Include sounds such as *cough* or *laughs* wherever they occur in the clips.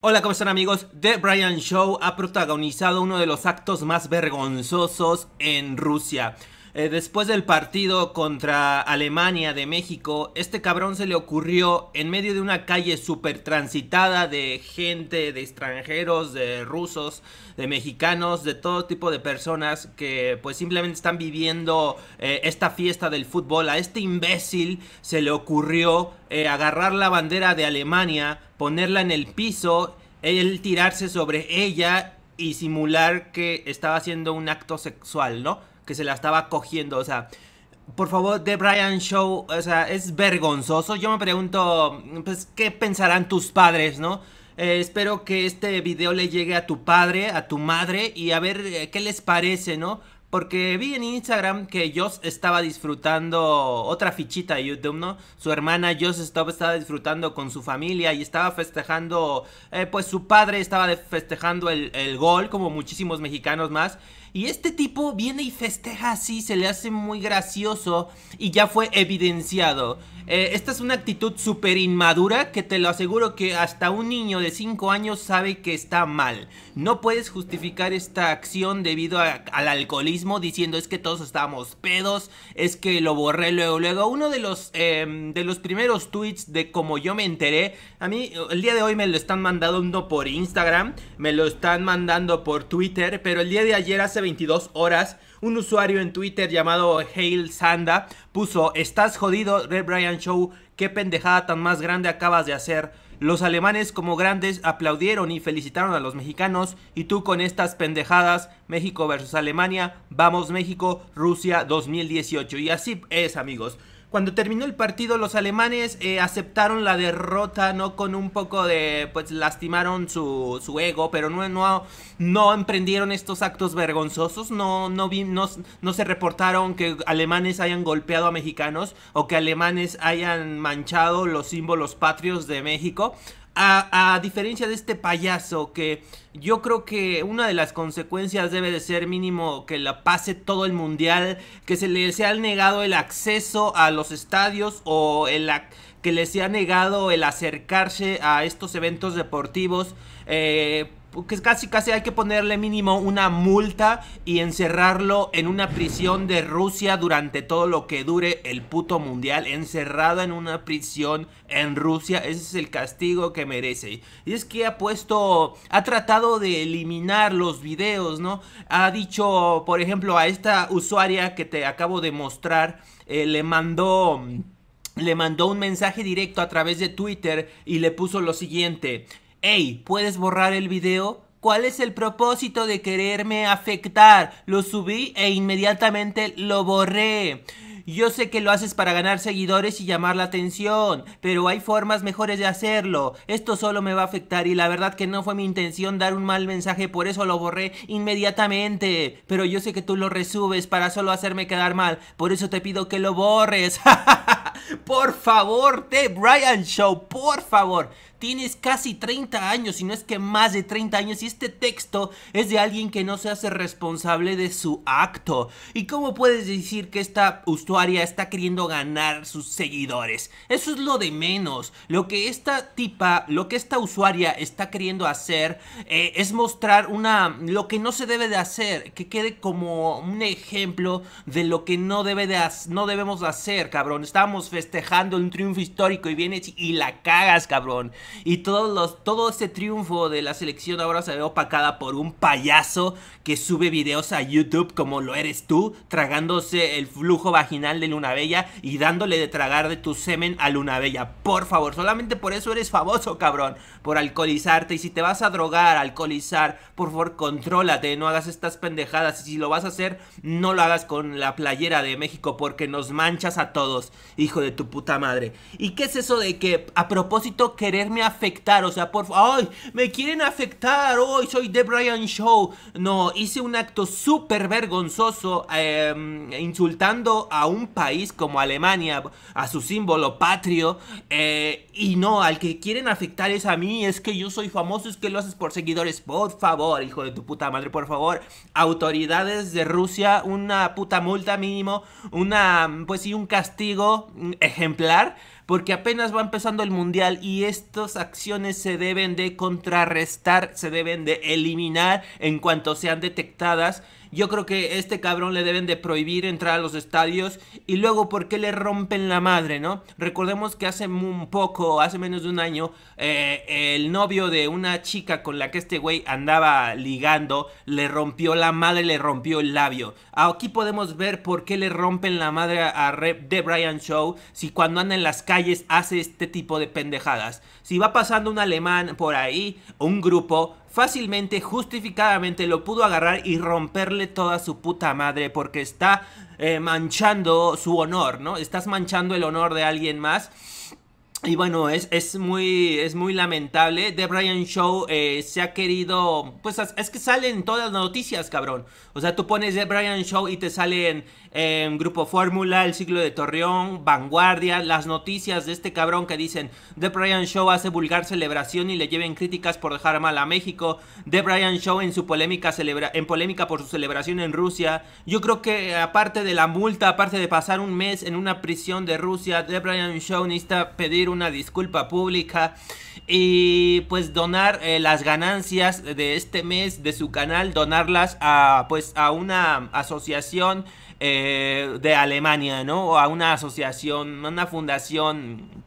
Hola, ¿cómo están amigos? The Brian Show ha protagonizado uno de los actos más vergonzosos en Rusia. Eh, después del partido contra Alemania de México, este cabrón se le ocurrió en medio de una calle súper transitada de gente, de extranjeros, de rusos, de mexicanos, de todo tipo de personas que pues simplemente están viviendo eh, esta fiesta del fútbol. A este imbécil se le ocurrió eh, agarrar la bandera de Alemania, ponerla en el piso, él tirarse sobre ella y simular que estaba haciendo un acto sexual, ¿no? que se la estaba cogiendo, o sea, por favor, The Brian Show, o sea, es vergonzoso. Yo me pregunto, pues, ¿qué pensarán tus padres, no? Eh, espero que este video le llegue a tu padre, a tu madre y a ver eh, qué les parece, ¿no? Porque vi en Instagram que Joss estaba disfrutando otra fichita de YouTube, ¿no? Su hermana Joss estaba, estaba disfrutando con su familia y estaba festejando, eh, pues su padre estaba festejando el, el, gol, como muchísimos mexicanos más. Y este tipo viene y festeja así, se le hace muy gracioso y ya fue evidenciado. Eh, esta es una actitud súper inmadura que te lo aseguro que hasta un niño de 5 años sabe que está mal. No puedes justificar esta acción debido al alcoholismo diciendo es que todos estábamos pedos, es que lo borré luego. Luego, uno de los, em, de los primeros tweets de como yo me enteré, a mí el día de hoy me lo están mandando por Instagram, me lo están mandando por Twitter, pero el día de ayer hace 22 horas, un usuario en Twitter llamado Hale Sanda puso, estás jodido, Red Brian Show, qué pendejada tan más grande acabas de hacer. Los alemanes como grandes aplaudieron y felicitaron a los mexicanos y tú con estas pendejadas, México versus Alemania, vamos México, Rusia 2018. Y así es amigos. Cuando terminó el partido, los alemanes eh, aceptaron la derrota, ¿no? Con un poco de, pues lastimaron su, ego, pero no, no, no emprendieron estos actos vergonzosos, no, no, no, no se reportaron que alemanes hayan golpeado a mexicanos o que alemanes hayan manchado los símbolos patrios de México. A, diferencia de este payaso, que yo creo que una de las consecuencias debe de ser mínimo que la pase todo el mundial, que se le sea negado el acceso a los estadios o que le sea negado el acercarse a estos eventos deportivos. Eh, porque casi casi hay que ponerle mínimo una multa y encerrarlo en una prisión de Rusia durante todo lo que dure el puto mundial, encerrado en una prisión en Rusia, ese es el castigo que merece. Y es que ha puesto, ha tratado de eliminar los videos, ¿no? Ha dicho, por ejemplo, a esta usuaria que te acabo de mostrar, eh, le mandó le mandó un mensaje directo a través de Twitter y le puso lo siguiente. Ey, ¿puedes borrar el video? ¿Cuál es el propósito de quererme afectar? Lo subí e inmediatamente lo borré. Yo sé que lo haces para ganar seguidores y llamar la atención, pero hay formas mejores de hacerlo. Esto solo me va a afectar y la verdad que no fue mi intención dar un mal mensaje, por eso lo borré inmediatamente. Pero yo sé que tú lo resubes para solo hacerme quedar mal, por eso te pido que lo borres. *laughs* Por favor, The Brian Show, por favor. Tienes casi 30 años, si no es que más de 30 años, y este texto es de alguien que no se hace responsable de su acto. ¿Y cómo puedes decir que esta usuaria está queriendo ganar sus seguidores? Eso es lo de menos. Lo que esta tipa, lo que esta usuaria está queriendo hacer eh, es mostrar una lo que no se debe de hacer, que quede como un ejemplo de lo que no debe de no debemos hacer, cabrón. Estamos festejando un triunfo histórico y vienes y la cagas, cabrón. Y todos los, todo ese triunfo de la selección ahora se ve opacada por un payaso que sube videos a YouTube como lo eres tú, tragándose el flujo vaginal de Luna Bella y dándole de tragar de tu semen a Luna Bella. Por favor, solamente por eso eres famoso, cabrón, por alcoholizarte. Y si te vas a drogar, alcoholizar, por favor, contrólate, no hagas estas pendejadas. Y si lo vas a hacer, no lo hagas con la playera de México porque nos manchas a todos hijo de tu puta madre. ¿Y qué es eso de que a propósito quererme afectar? O sea, por ¡Ay! ¡Me quieren afectar! ¡Hoy soy The Brian Show! No, hice un acto súper vergonzoso eh, em, insultando a un país como Alemania, a su símbolo patrio. Eh, y no, al que quieren afectar es a mí. Es que yo soy famoso, es que lo haces por seguidores. Por favor, hijo de tu puta madre, por favor. Autoridades de Rusia, una puta multa mínimo. Una, pues sí, un castigo ejemplar porque apenas va empezando el mundial y estas acciones se deben de contrarrestar, se deben de eliminar en cuanto sean detectadas. Yo creo que este cabrón le deben de prohibir entrar a los estadios y luego por qué le rompen la madre, ¿no? Recordemos que hace un poco, hace menos de un año, eh, el novio de una chica con la que este güey andaba ligando le rompió la madre, le rompió el labio. Aquí podemos ver por qué le rompen la madre a De' Brian Show si cuando anda en las calles hace este tipo de pendejadas. Si va pasando un alemán por ahí, un grupo, fácilmente, justificadamente lo pudo agarrar y romperle toda su puta madre porque está eh, manchando su honor, ¿no? Estás manchando el honor de alguien más. Y bueno, es, es, muy, es muy lamentable. The Brian Show eh, se ha querido. Pues es que salen todas las noticias, cabrón. O sea, tú pones The Brian Show y te salen en em, Grupo Fórmula, El ciclo de Torreón, Vanguardia, las noticias de este cabrón que dicen The Brian Show hace vulgar celebración y le lleven críticas por dejar mal a México. The Brian Show en su polémica celebra en polémica por su celebración en Rusia. Yo creo que aparte de la multa, aparte de pasar un mes en una prisión de Rusia, The Brian Show necesita pedir una disculpa pública y pues donar eh, las ganancias de este mes de su canal, donarlas a pues a una asociación eh, de Alemania, ¿no? O a una asociación, una fundación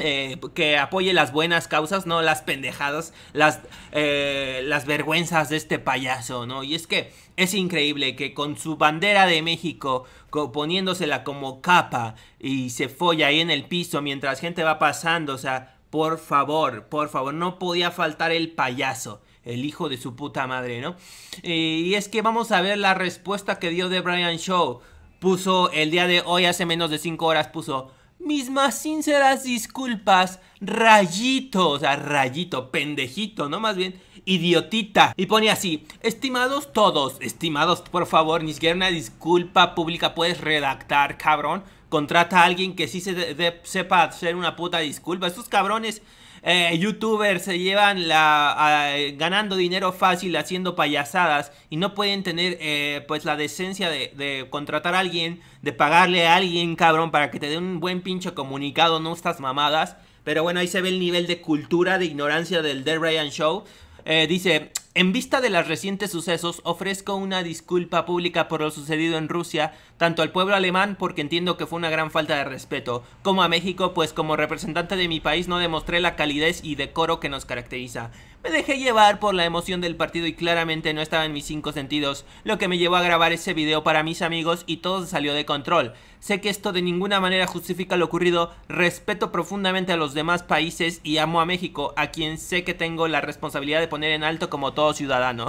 eh, que apoye las buenas causas, no las pendejadas, las, eh, las vergüenzas de este payaso, ¿no? Y es que es increíble que con su bandera de México, poniéndosela como capa y se folla ahí en el piso mientras gente va pasando, o sea, por favor, por favor, no podía faltar el payaso el hijo de su puta madre, ¿no? Y es que vamos a ver la respuesta que dio de Brian Shaw. Puso el día de hoy, hace menos de 5 horas, puso, mis más sinceras disculpas, rayito, o sea, rayito, pendejito, ¿no? Más bien, idiotita. Y pone así, estimados todos, estimados, por favor, ni siquiera una disculpa pública puedes redactar, cabrón. Contrata a alguien que sí se sepa hacer una puta disculpa. Estos cabrones eh, youtubers se llevan la, ganando dinero fácil haciendo payasadas y no pueden tener eh, pues la decencia de, contratar a alguien, de pagarle a alguien, cabrón, para que te dé un buen pinche comunicado, no estas mamadas. Pero bueno, ahí se ve el nivel de cultura, de ignorancia del The Ryan Show. Eh, dice, en vista de los recientes sucesos, ofrezco una disculpa pública por lo sucedido en Rusia, tanto al pueblo alemán, porque entiendo que fue una gran falta de respeto, como a México, pues como representante de mi país no demostré la calidez y decoro que nos caracteriza. Me dejé llevar por la emoción del partido y claramente no estaba en mis cinco sentidos, lo que me llevó a grabar ese video para mis amigos y todo salió de control. Sé que esto de ninguna manera justifica lo ocurrido, respeto profundamente a los demás países y amo a México, a quien sé que tengo la responsabilidad de poner en alto como todo ciudadano.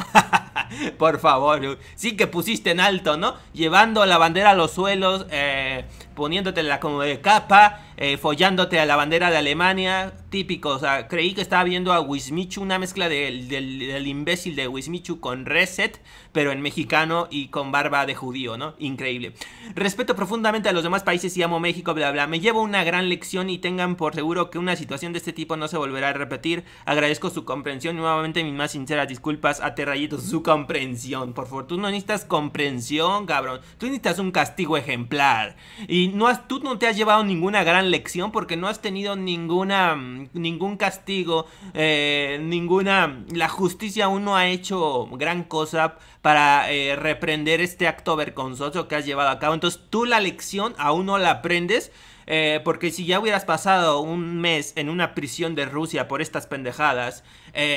*laughs* por favor, sí que pusiste en alto, ¿no? Llevando la bandera a los suelos, eh, poniéndote la como de capa, eh, follándote a la bandera de Alemania, típico. O sea, creí que estaba viendo a Wismichu, una mezcla del, imbécil de Wismichu con Reset, pero en mexicano y con barba de judío, ¿no? Increíble. Respeto profundamente a los demás países y amo México, bla, bla. Me llevo una gran lección y tengan por seguro que una situación de este tipo no se volverá a repetir. Agradezco su comprensión. Nuevamente, mis más sinceras disculpas a Terrayito su comprensión. Por favor, tú no necesitas comprensión, cabrón. Tú necesitas un castigo ejemplar. Y no has, tú no te has llevado ninguna gran lección porque no has tenido ninguna, mm, ningún castigo, eh, ninguna, la justicia aún no ha hecho gran cosa para eh, reprender este acto vergonzoso que has llevado a cabo. Entonces tú la lección aún no la aprendes. Eh, porque si ya hubieras pasado un mes en una prisión de Rusia por estas pendejadas,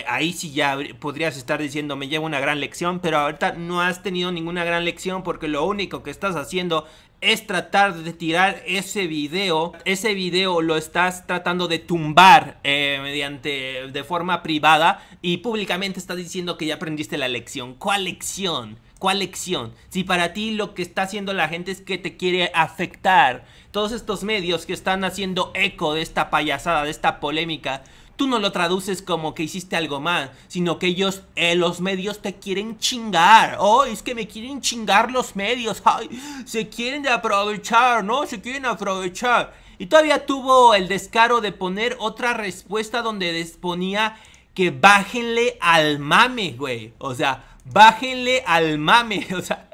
ahí sí ya podrías estar diciendo me llevo una gran lección, pero ahorita no has tenido ninguna gran lección porque lo único que estás haciendo es tratar de tirar ese video. Ese video lo estás tratando de tumbar eh, mediante de forma privada y públicamente estás diciendo que ya aprendiste la lección. ¿Cuál lección? ¿Cuál lección? Si para ti lo que está haciendo la gente es que te quiere afectar, todos estos medios que están haciendo eco de esta payasada, de esta polémica, tú no lo traduces como que hiciste algo mal, sino que ellos, eh, los medios te quieren chingar. Oh, es que me quieren chingar los medios. Ay, se quieren aprovechar, ¿no? Se quieren aprovechar. Y todavía tuvo el descaro de poner otra respuesta donde ponía que bájenle al mame, güey. O sea, bájenle al mame. *laughs* O sea,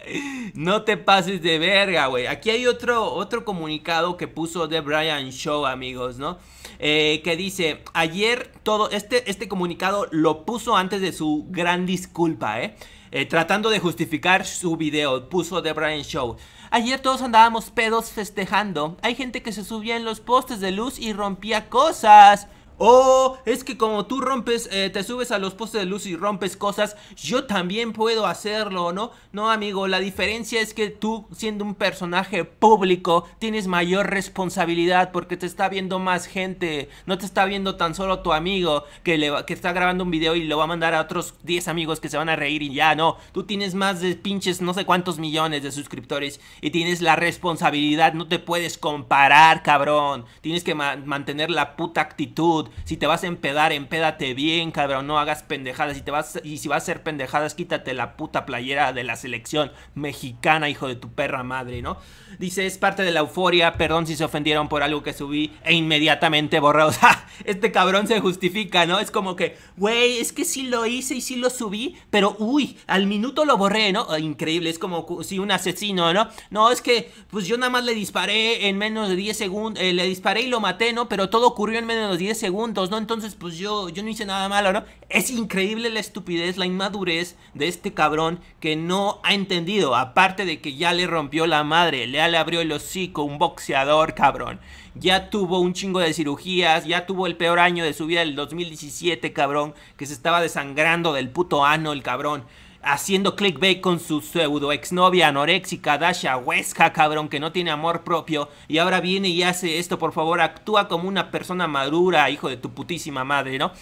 no te pases de verga, güey. Aquí hay otro, otro comunicado que puso de Brian Show, amigos, ¿no? Eh, que dice, ayer todo, este, este comunicado lo puso antes de su gran disculpa, eh, ¿eh? tratando de justificar su video, puso The Brian Show. Ayer todos andábamos pedos festejando. Hay gente que se subía en los postes de luz y rompía cosas. Oh, es que como tú rompes, eh, te subes a los postes de luz y rompes cosas, yo también puedo hacerlo, ¿no? No, amigo, la diferencia es que tú, siendo un personaje público, tienes mayor responsabilidad porque te está viendo más gente. No te está viendo tan solo tu amigo que, le que está grabando un video y lo va a mandar a otros 10 amigos que se van a reír y ya, no. Tú tienes más de pinches no sé cuántos millones de suscriptores y tienes la responsabilidad. No te puedes comparar, cabrón. Tienes que mantener la puta actitud si te vas a empedar, empédate bien, cabrón. No hagas pendejadas. Si te vas, y si vas a hacer pendejadas, quítate la puta playera de la selección mexicana, hijo de tu perra madre, ¿no? Dice, es parte de la euforia. Perdón si se ofendieron por algo que subí. E inmediatamente borré. O sea, este cabrón se justifica, ¿no? Es como que, güey, es que sí lo hice y sí lo subí, pero uy, al minuto lo borré, ¿no? Ah, increíble, es como si un asesino, ¿no? No, es que, pues yo nada más le disparé en menos de 10 segundos. Eh, le disparé y lo maté, ¿no? Pero todo ocurrió en menos de 10 segundos ¿no? Entonces, pues yo, yo no hice nada malo, ¿no? Es increíble la estupidez, la inmadurez de este cabrón que no ha entendido. Aparte de que ya le rompió la madre, ya le abrió el hocico, un boxeador, cabrón. Ya tuvo un chingo de cirugías, ya tuvo el peor año de su vida, el 2017, cabrón, que se estaba desangrando del puto ano el cabrón haciendo clickbait con su pseudo exnovia anorexica, Dasha Huesca, cabrón, que no tiene amor propio y ahora viene y hace esto, por favor, actúa como una persona madura, hijo de tu putísima madre, ¿no?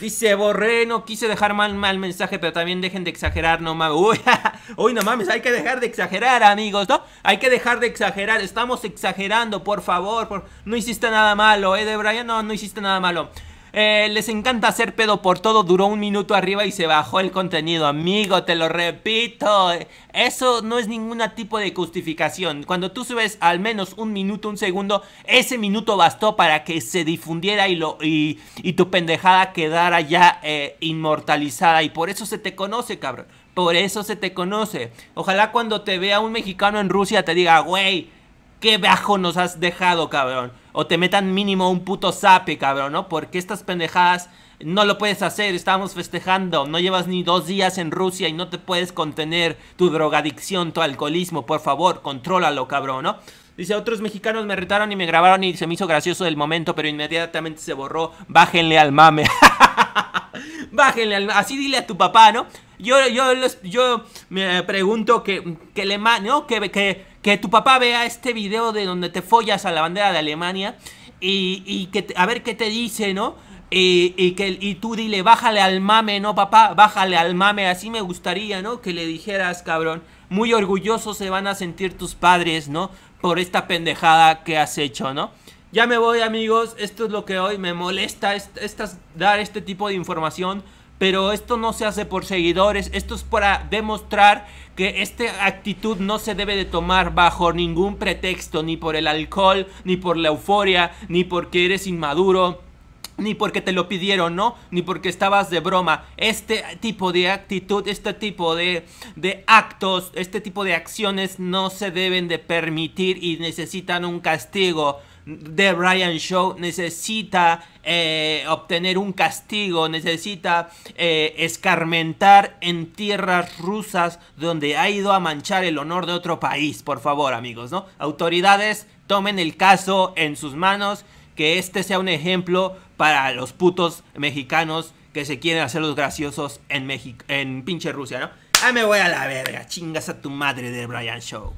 Dice Borré, no quise dejar mal, mal mensaje, pero también dejen de exagerar, no mames. *laughs* Uy, no mames, hay que dejar de exagerar, amigos, ¿no? Hay que dejar de exagerar, estamos exagerando, por favor. No hiciste nada malo, ¿eh, de Brian? No, no hiciste nada malo. Eh, les encanta hacer pedo por todo. Duró un minuto arriba y se bajó el contenido. Amigo, te lo repito. Eso no es ningún tipo de justificación. Cuando tú subes al menos un minuto, un segundo, ese minuto bastó para que se difundiera y, lo, y, tu pendejada quedara ya eh, inmortalizada. Y por eso se te conoce, cabrón. Por eso se te conoce. Ojalá cuando te vea un mexicano en Rusia te diga, güey, qué bajo nos has dejado, cabrón o te metan mínimo un puto sape, cabrón, ¿no? Porque estas pendejadas no lo puedes hacer, estábamos festejando, no llevas ni dos días en Rusia y no te puedes contener tu drogadicción, tu alcoholismo, por favor, contrólalo, cabrón, ¿no? Dice, otros mexicanos me retaron y me grabaron y se me hizo gracioso el momento, pero inmediatamente se borró. Bájenle al mame. *laughs* Bájenle al mame. Así dile a tu papá, ¿no? Yo, yo, yo me pregunto que, que le... No, que, que tu papá vea este video de donde te follas a la bandera de Alemania y, que a ver qué te dice, ¿no? Y, que, y tú dile, bájale al mame, ¿no, papá? Bájale al mame, así me gustaría, ¿no? Que le dijeras, cabrón. Muy orgullosos se van a sentir tus padres, ¿no? Por esta pendejada que has hecho, ¿no? Ya me voy, amigos. Esto es lo que hoy me molesta, dar este tipo de información pero esto no se hace por seguidores, esto es para demostrar que esta actitud no se debe de tomar bajo ningún pretexto, ni por el alcohol, ni por la euforia, ni porque eres inmaduro. Ni porque te lo pidieron, ¿no? Ni porque estabas de broma. Este tipo de actitud, este tipo de, de actos, este tipo de acciones no se deben de permitir y necesitan un castigo. The Brian Show necesita eh, obtener un castigo, necesita eh, escarmentar en tierras rusas donde ha ido a manchar el honor de otro país, por favor amigos, ¿no? Autoridades, tomen el caso en sus manos, que este sea un ejemplo para los putos mexicanos que se quieren hacer los graciosos en, México, en pinche Rusia, ¿no? Ah, me voy a la verga, chingas a tu madre de Brian Show.